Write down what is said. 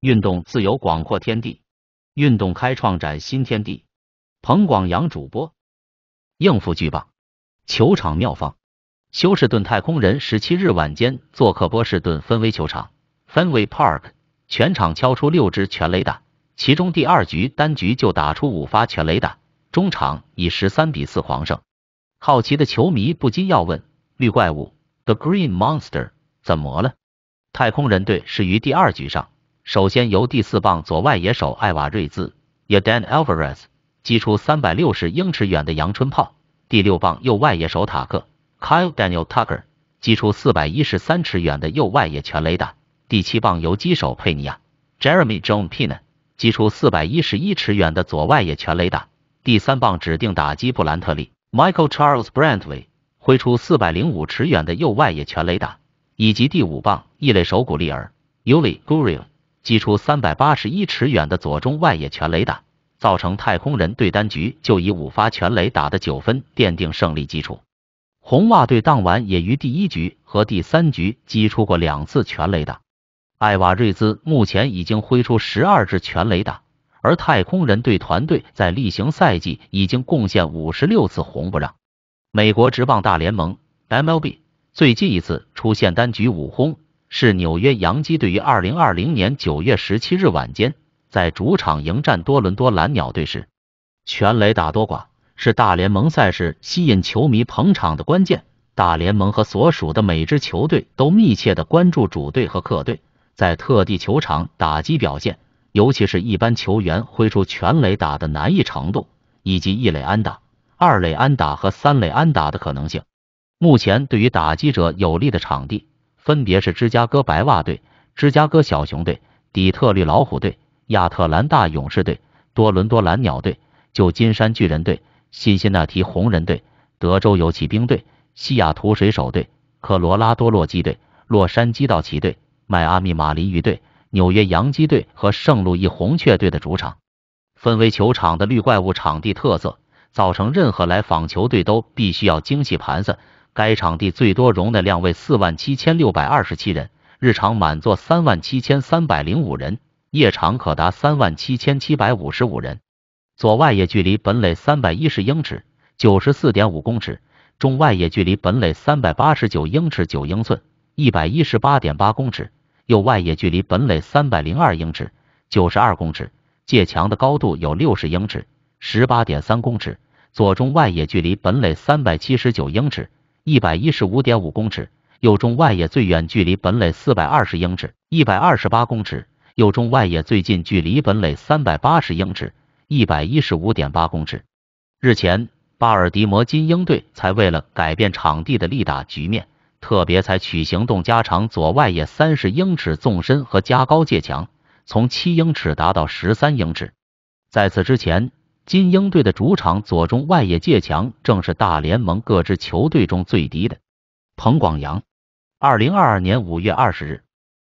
运动自由广阔天地，运动开创崭新天地。彭广阳主播，应付巨棒，球场妙方。休士顿太空人十七日晚间做客波士顿芬威球场 （Fenway Park），全场敲出六支全垒打，其中第二局单局就打出五发全垒打，中场以十三比四狂胜。好奇的球迷不禁要问：绿怪物 （The Green Monster） 怎么了？太空人队是于第二局上。首先由第四棒左外野手艾瓦瑞兹 y a d e a n Alvarez） 击出三百六十英尺远的阳春炮；第六棒右外野手塔克 （Kyle Daniel Tucker） 击出四百一十三尺远的右外野全雷打；第七棒游击手佩尼亚 （Jeremy j h n g Pena） 击出四百一十一尺远的左外野全雷打；第三棒指定打击布兰特利 （Michael Charles Brantley） 挥出四百零五尺远的右外野全雷打，以及第五棒异类手古利尔 （Yuli Gurriel）。击出三百八十一尺远的左中外野全雷打，造成太空人队单局就以五发全雷打的九分奠定胜利基础。红袜队当晚也于第一局和第三局击出过两次全雷打。艾瓦瑞兹目前已经挥出十二支全雷打，而太空人队团队在例行赛季已经贡献五十六次红不让。美国职棒大联盟 （MLB） 最近一次出现单局五轰。是纽约洋基队于二零二零年九月十七日晚间在主场迎战多伦多蓝鸟队时，全垒打多寡是大联盟赛事吸引球迷捧场的关键。大联盟和所属的每支球队都密切的关注主队和客队在特地球场打击表现，尤其是一般球员挥出全垒打的难易程度，以及一垒安打、二垒安打和三垒安打的可能性。目前对于打击者有利的场地。分别是芝加哥白袜队、芝加哥小熊队、底特律老虎队、亚特兰大勇士队、多伦多蓝鸟队、旧金山巨人队、辛辛那提红人队、德州游骑兵队、西雅图水手队、科罗拉多洛基队、洛杉矶道奇队、迈阿密马林鱼队、纽约洋基队和圣路易红雀队的主场，分为球场的绿怪物场地特色，造成任何来访球队都必须要精细盘算。该场地最多容纳量为四万七千六百二十七人，日常满座三万七千三百零五人，夜场可达三万七千七百五十五人。左外野距离本垒三百一十英尺（九十四点五公尺），中外野距离本垒三百八十九英尺九英寸（一百一十八点八公尺），右外野距离本垒三百零二英尺（九十二公尺）。界墙的高度有六十英尺（十八点三公尺），左中外野距离本垒三百七十九英尺。一百一十五点五公尺，右中外野最远距离本垒四百二十英尺，一百二十八公尺，右中外野最近距离本垒三百八十英尺，一百一十五点八公尺。日前，巴尔的摩金鹰队才为了改变场地的力打局面，特别采取行动加长左外野三十英尺纵深和加高界墙，从七英尺达到十三英尺。在此之前。金鹰队的主场左中外野界墙正是大联盟各支球队中最低的。彭广阳，二零二二年五月二十日。